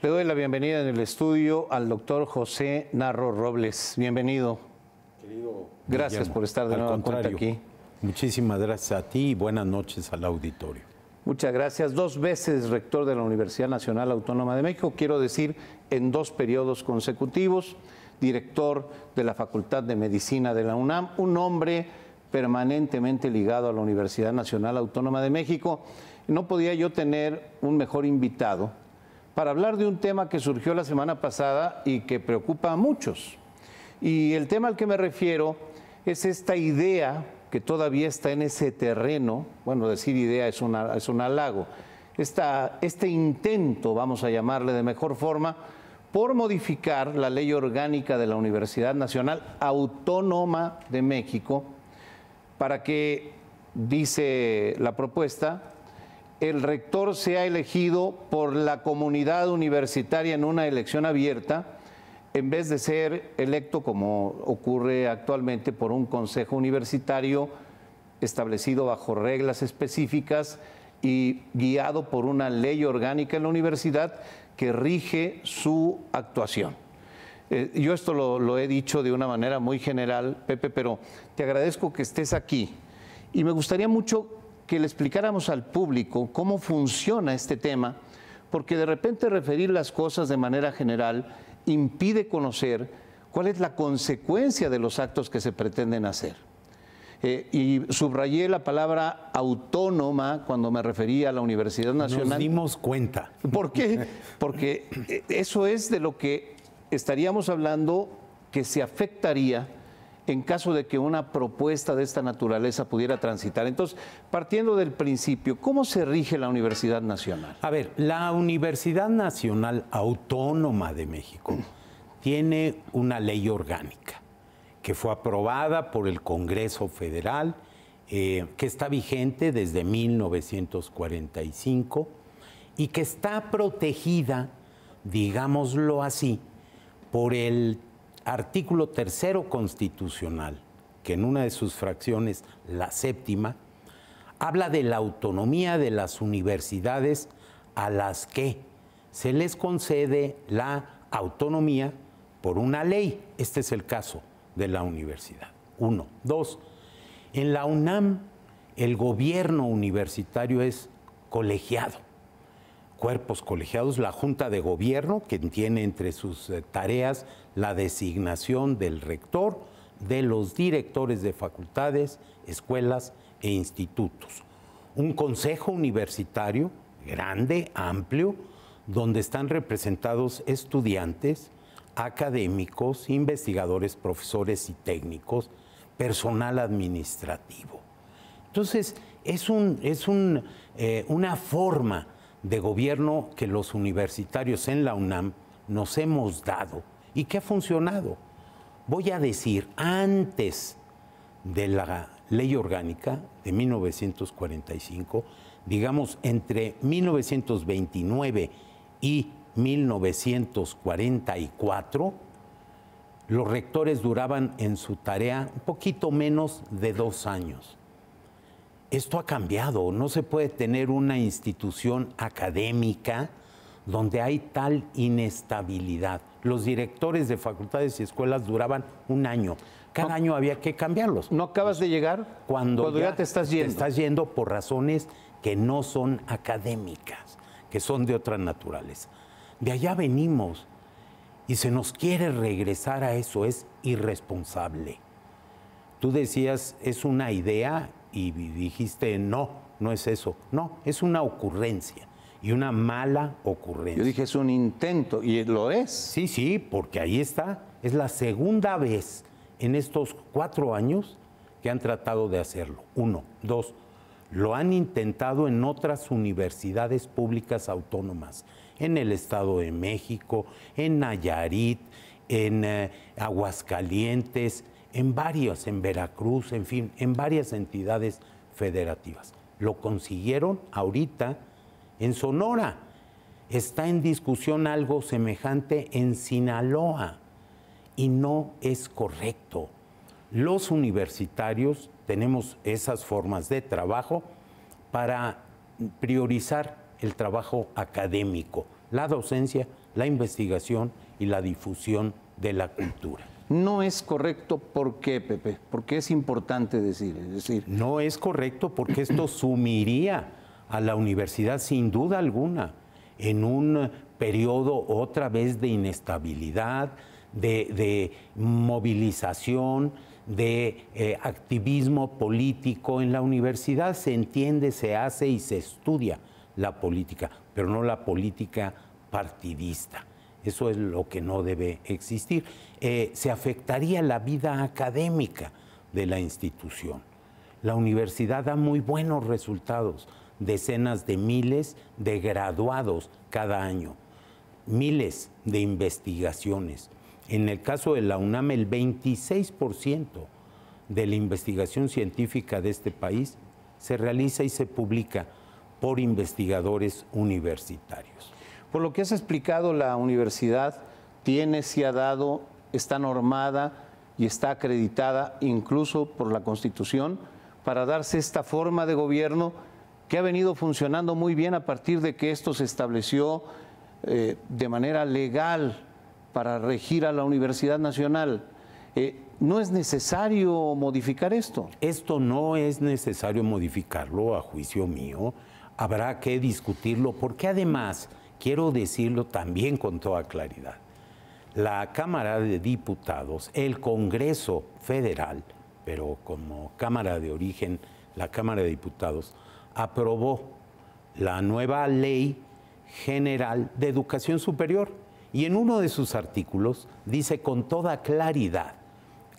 Le doy la bienvenida en el estudio al doctor José Narro Robles. Bienvenido. Querido. Gracias por estar de nuevo aquí. Muchísimas gracias a ti y buenas noches al auditorio. Muchas gracias. Dos veces rector de la Universidad Nacional Autónoma de México, quiero decir, en dos periodos consecutivos, director de la Facultad de Medicina de la UNAM, un hombre permanentemente ligado a la Universidad Nacional Autónoma de México. No podía yo tener un mejor invitado para hablar de un tema que surgió la semana pasada y que preocupa a muchos. Y el tema al que me refiero es esta idea que todavía está en ese terreno, bueno, decir idea es, es un halago, este intento, vamos a llamarle de mejor forma, por modificar la ley orgánica de la Universidad Nacional Autónoma de México para que, dice la propuesta, el rector sea elegido por la comunidad universitaria en una elección abierta, en vez de ser electo como ocurre actualmente por un consejo universitario establecido bajo reglas específicas y guiado por una ley orgánica en la universidad que rige su actuación. Eh, yo esto lo, lo he dicho de una manera muy general, Pepe, pero te agradezco que estés aquí y me gustaría mucho que le explicáramos al público cómo funciona este tema, porque de repente referir las cosas de manera general impide conocer cuál es la consecuencia de los actos que se pretenden hacer. Eh, y subrayé la palabra autónoma cuando me refería a la Universidad Nacional. Nos dimos cuenta. ¿Por qué? Porque eh, eso es de lo que estaríamos hablando que se afectaría en caso de que una propuesta de esta naturaleza pudiera transitar. Entonces, partiendo del principio, ¿cómo se rige la Universidad Nacional? A ver, la Universidad Nacional Autónoma de México tiene una ley orgánica que fue aprobada por el Congreso Federal, eh, que está vigente desde 1945 y que está protegida, digámoslo así, por el artículo tercero constitucional, que en una de sus fracciones, la séptima, habla de la autonomía de las universidades a las que se les concede la autonomía por una ley. Este es el caso de la universidad. Uno. Dos. En la UNAM, el gobierno universitario es colegiado cuerpos colegiados, la Junta de Gobierno, que tiene entre sus eh, tareas la designación del rector, de los directores de facultades, escuelas e institutos. Un consejo universitario grande, amplio, donde están representados estudiantes, académicos, investigadores, profesores y técnicos, personal administrativo. Entonces, es, es eh, una forma de gobierno que los universitarios en la UNAM nos hemos dado y que ha funcionado. Voy a decir, antes de la ley orgánica de 1945, digamos entre 1929 y 1944, los rectores duraban en su tarea un poquito menos de dos años esto ha cambiado. No se puede tener una institución académica donde hay tal inestabilidad. Los directores de facultades y escuelas duraban un año. Cada año había que cambiarlos. ¿No acabas de llegar? Cuando, ya, te estás yendo. Te estás yendo por razones que no son académicas, que son de otra naturaleza. De allá venimos y se nos quiere regresar a eso. Es irresponsable. Tú decías, es una idea y dijiste, no, no es eso. No, es una ocurrencia y una mala ocurrencia. Yo dije, es un intento y lo es. Sí, sí, porque ahí está. Es la segunda vez en estos cuatro años que han tratado de hacerlo. Uno, dos, lo han intentado en otras universidades públicas autónomas, en el Estado de México, en Nayarit, en eh, Aguascalientes, en varios, en Veracruz, en fin, en varias entidades federativas. Lo consiguieron ahorita en Sonora. Está en discusión algo semejante en Sinaloa y no es correcto. Los universitarios tenemos esas formas de trabajo para priorizar el trabajo académico, la docencia, la investigación y la difusión de la cultura. No es correcto, ¿por qué, Pepe? Porque es importante decir, es decir. No es correcto porque esto sumiría a la universidad sin duda alguna en un periodo otra vez de inestabilidad, de, movilización, de eh, activismo político. En la universidad se entiende, se hace y se estudia la política, pero no la política partidista. Eso es lo que no debe existir. Eh, se afectaría la vida académica de la institución. La universidad da muy buenos resultados, decenas de miles de graduados cada año, miles de investigaciones. En el caso de la UNAM, el 26% de la investigación científica de este país se realiza y se publica por investigadores universitarios. Por lo que has explicado, la universidad tiene, se ha dado, está normada y está acreditada incluso por la Constitución para darse esta forma de gobierno que ha venido funcionando muy bien a partir de que esto se estableció eh, de manera legal para regir a la Universidad Nacional. Eh, ¿No es necesario modificar esto? Esto no es necesario modificarlo a juicio mío. Habrá que discutirlo porque además quiero decirlo también con toda claridad. La Cámara de Diputados, el Congreso Federal, pero como Cámara de origen, la Cámara de Diputados, aprobó la nueva ley general de educación superior y en uno de sus artículos dice con toda claridad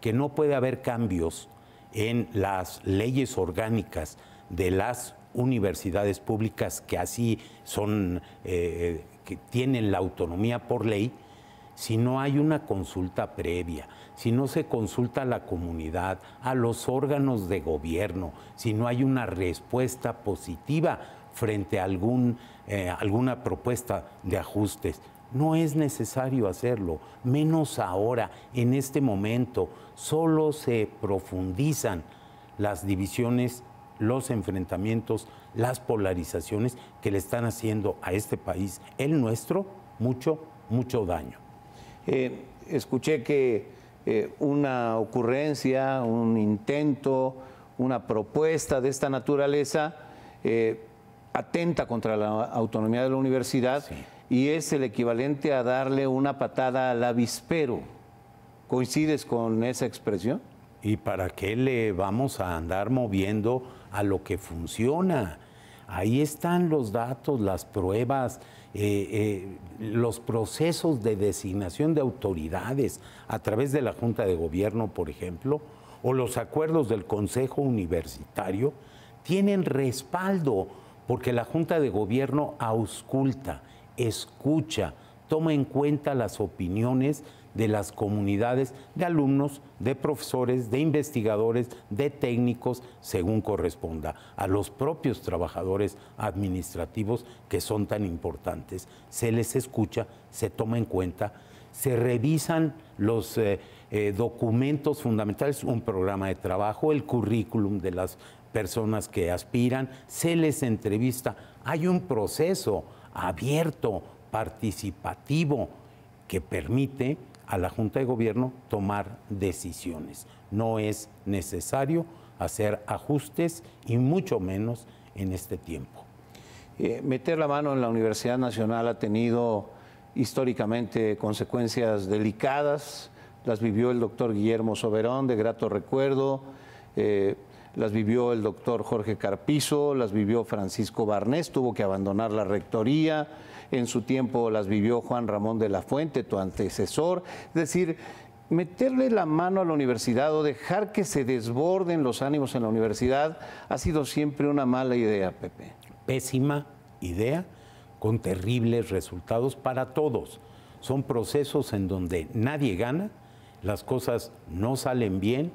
que no puede haber cambios en las leyes orgánicas de las universidades públicas que así son, eh, eh, que tienen la autonomía por ley, si no hay una consulta previa, si no se consulta a la comunidad, a los órganos de gobierno, si no hay una respuesta positiva frente a algún, eh, alguna propuesta de ajustes. No es necesario hacerlo, menos ahora, en este momento. Solo se profundizan las divisiones los enfrentamientos, las polarizaciones que le están haciendo a este país, el nuestro, mucho, mucho daño. Eh, escuché que eh, una ocurrencia, un intento, una propuesta de esta naturaleza eh, atenta contra la autonomía de la universidad y es el equivalente a darle una patada al avispero. ¿Coincides con esa expresión? ¿Y para qué le vamos a andar moviendo? a lo que funciona. Ahí están los datos, las pruebas, eh, eh, los procesos de designación de autoridades a través de la Junta de Gobierno, por ejemplo, o los acuerdos del Consejo Universitario, tienen respaldo porque la Junta de Gobierno ausculta, escucha, toma en cuenta las opiniones de las comunidades de alumnos, de profesores, de investigadores, de técnicos, según corresponda, a los propios trabajadores administrativos que son tan importantes. Se les escucha, se toma en cuenta, se revisan los eh, eh, documentos fundamentales, un programa de trabajo, el currículum de las personas que aspiran, se les entrevista. Hay un proceso abierto, participativo, que permite a la Junta de Gobierno tomar decisiones. No es necesario hacer ajustes y mucho menos en este tiempo. Eh, meter la mano en la Universidad Nacional ha tenido históricamente consecuencias delicadas, las vivió el doctor Guillermo Soberón, de grato recuerdo. Eh, las vivió el doctor Jorge Carpizo, las vivió Francisco Barnés, tuvo que abandonar la rectoría, en su tiempo las vivió Juan Ramón de la Fuente, tu antecesor, es decir, meterle la mano a la universidad o dejar que se desborden los ánimos en la universidad ha sido siempre una mala idea, Pepe. Pésima idea con terribles resultados para todos. Son procesos en donde nadie gana, las cosas no salen bien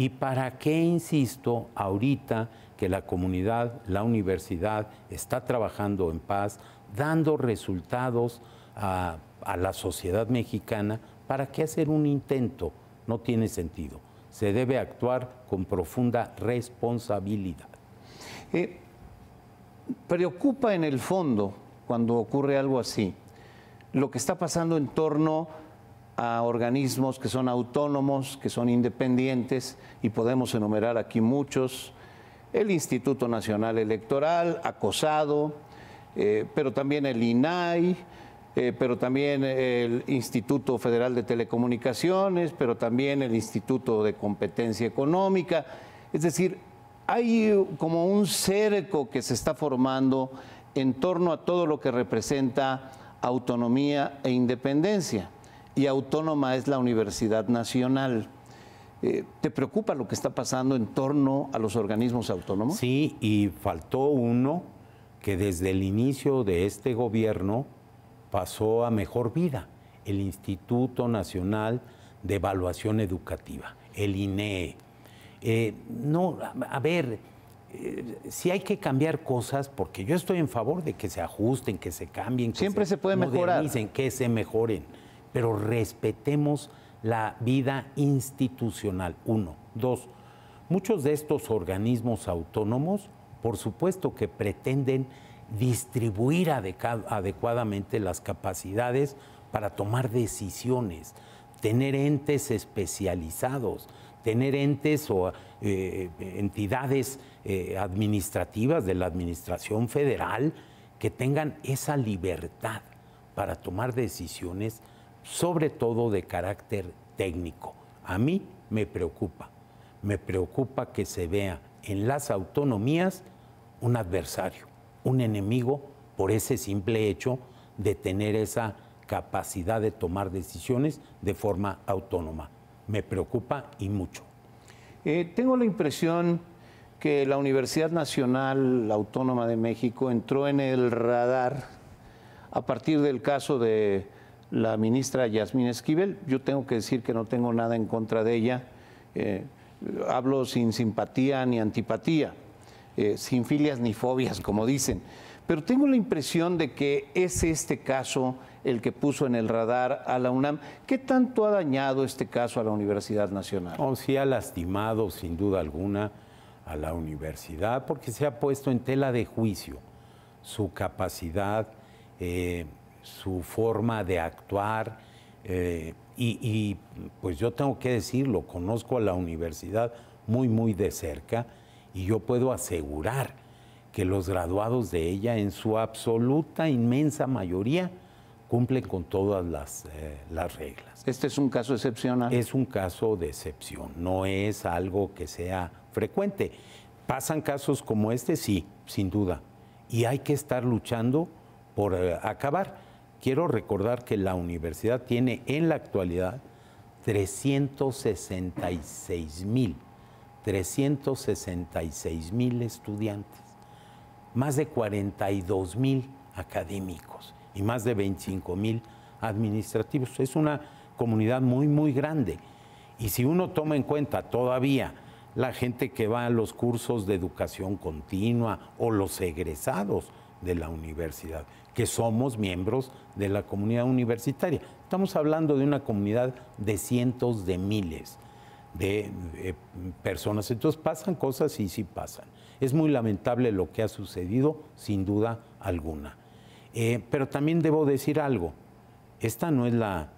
¿Y para qué, insisto, ahorita que la comunidad, la universidad está trabajando en paz, dando resultados a, la sociedad mexicana? ¿Para qué hacer un intento? No tiene sentido. Se debe actuar con profunda responsabilidad. Eh, preocupa en el fondo cuando ocurre algo así lo que está pasando en torno a organismos que son autónomos, que son independientes, y podemos enumerar aquí muchos, el Instituto Nacional Electoral, acosado, eh, pero también el INAI, eh, pero también el Instituto Federal de Telecomunicaciones, pero también el Instituto de Competencia Económica. Es decir, hay como un cerco que se está formando en torno a todo lo que representa autonomía e independencia y autónoma es la Universidad Nacional. Eh, ¿Te preocupa lo que está pasando en torno a los organismos autónomos? Sí, y faltó uno que desde el inicio de este gobierno pasó a mejor vida, el Instituto Nacional de Evaluación Educativa, el INEE. E. Eh, no, a ver, eh, si hay que cambiar cosas, porque yo estoy en favor de que se ajusten, que se cambien, que Siempre se, puede mejorar. que se mejoren pero respetemos la vida institucional, uno. Dos, muchos de estos organismos autónomos, por supuesto que pretenden distribuir adecuadamente las capacidades para tomar decisiones, tener entes especializados, tener entes o eh, entidades eh, administrativas de la Administración Federal que tengan esa libertad para tomar decisiones sobre todo de carácter técnico. A mí me preocupa, me preocupa que se vea en las autonomías un adversario, un enemigo por ese simple hecho de tener esa capacidad de tomar decisiones de forma autónoma. Me preocupa y mucho. Eh, tengo la impresión que la Universidad Nacional Autónoma de México entró en el radar a partir del caso de la ministra Yasmín Esquivel. Yo tengo que decir que no tengo nada en contra de ella. Eh, hablo sin simpatía ni antipatía, eh, sin filias ni fobias, como dicen. Pero tengo la impresión de que es este caso el que puso en el radar a la UNAM. ¿Qué tanto ha dañado este caso a la Universidad Nacional? Oh, sí, ha lastimado sin duda alguna a la universidad porque se ha puesto en tela de juicio su capacidad eh, su forma de actuar. Eh, y, pues yo tengo que decirlo, conozco a la universidad muy, muy de cerca y yo puedo asegurar que los graduados de ella en su absoluta, inmensa mayoría cumplen con todas las, eh, reglas. ¿Este es un caso excepcional? Es un caso de excepción, no es algo que sea frecuente. ¿Pasan casos como este? Sí, sin duda. Y hay que estar luchando por eh, acabar. Quiero recordar que la universidad tiene en la actualidad 366 mil, 366 mil estudiantes, más de 42 mil académicos y más de 25 mil administrativos. Es una comunidad muy, muy grande. Y si uno toma en cuenta todavía la gente que va a los cursos de educación continua o los egresados, de la universidad, que somos miembros de la comunidad universitaria. Estamos hablando de una comunidad de cientos de miles de, personas. Entonces pasan cosas y sí pasan. Es muy lamentable lo que ha sucedido, sin duda alguna. Eh, pero también debo decir algo, esta no es la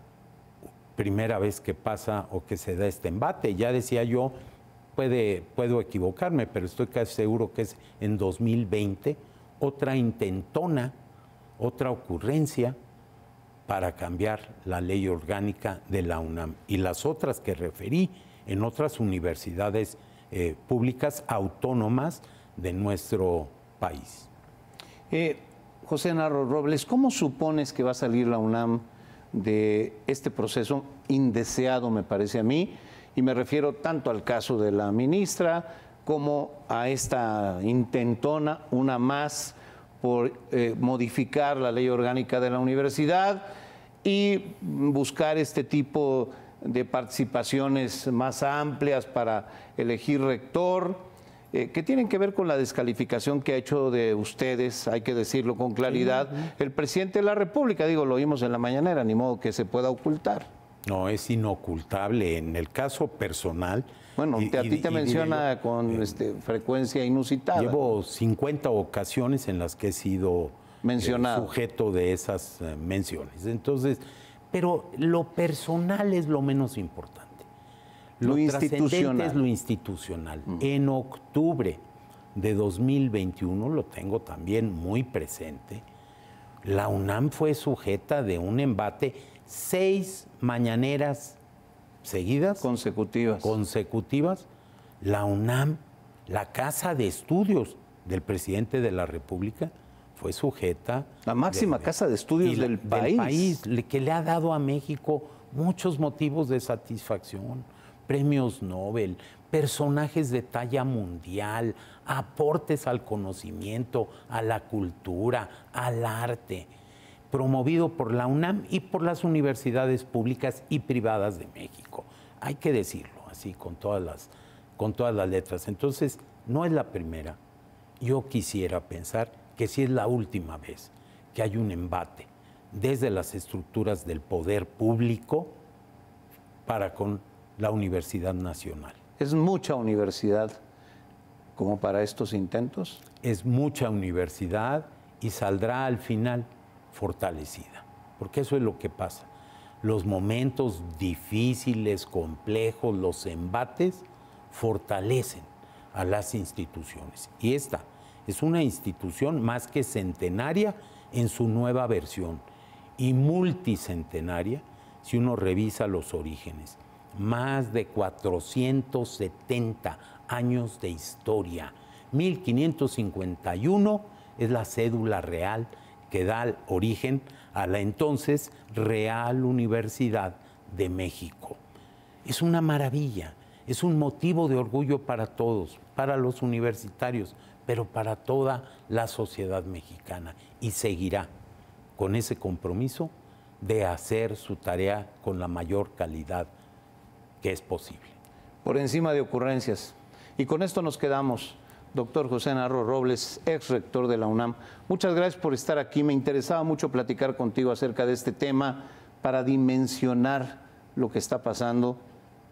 primera vez que pasa o que se da este embate. Ya decía yo, puedo equivocarme, pero estoy casi seguro que es en 2020 otra intentona, otra ocurrencia para cambiar la ley orgánica de la UNAM y las otras que referí en otras universidades eh, públicas autónomas de nuestro país. Eh, José Narro Robles, ¿cómo supones que va a salir la UNAM de este proceso indeseado, me parece a mí? Y me refiero tanto al caso de la ministra, como a esta intentona, una más por eh, modificar la ley orgánica de la universidad y buscar este tipo de participaciones más amplias para elegir rector, eh, que tienen que ver con la descalificación que ha hecho de ustedes, hay que decirlo con claridad, el presidente de la República, digo, lo oímos en la mañanera, ni modo que se pueda ocultar. No, es inocultable. En el caso personal. Bueno, a ti te menciona con eh, este, frecuencia inusitada. Llevo 50 ocasiones en las que he sido eh, Mencionado. sujeto de esas eh, menciones. Entonces, pero lo personal es lo menos importante. Lo, institucional. es lo institucional. Mm. En octubre de 2021, lo tengo también muy presente, la UNAM fue sujeta de un embate seis mañaneras seguidas. Consecutivas. Consecutivas. La UNAM, la casa de estudios del presidente de la República, fue sujeta. La máxima casa de estudios del, país. que le ha dado a México muchos motivos de satisfacción. Premios Nobel, personajes de talla mundial, aportes al conocimiento, a la cultura, al arte promovido por la UNAM y por las universidades públicas y privadas de México. Hay que decirlo así, con todas las, con todas las letras. Entonces, no es la primera. Yo quisiera pensar que sí es la última vez que hay un embate desde las estructuras del poder público para con la Universidad Nacional. ¿Es mucha universidad como para estos intentos? Es mucha universidad y saldrá al final fortalecida, porque eso es lo que pasa. Los momentos difíciles, complejos, los embates, fortalecen a las instituciones. Y esta es una institución más que centenaria en su nueva versión y multicentenaria si uno revisa los orígenes. Más de 470 años de historia. 1551 es la cédula real que da origen a la entonces Real Universidad de México. Es una maravilla, es un motivo de orgullo para todos, para los universitarios, pero para toda la sociedad mexicana y seguirá con ese compromiso de hacer su tarea con la mayor calidad que es posible. Por encima de ocurrencias. Y con esto nos quedamos doctor José Narro Robles, ex rector de la UNAM. Muchas gracias por estar aquí. Me interesaba mucho platicar contigo acerca de este tema para dimensionar lo que está pasando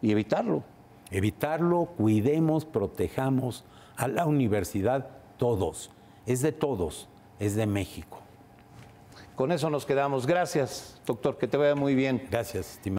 y evitarlo. Evitarlo, cuidemos, protejamos a la universidad todos. Es de todos, es de México. Con eso nos quedamos. Gracias, doctor, que te vaya muy bien. Gracias, estimado.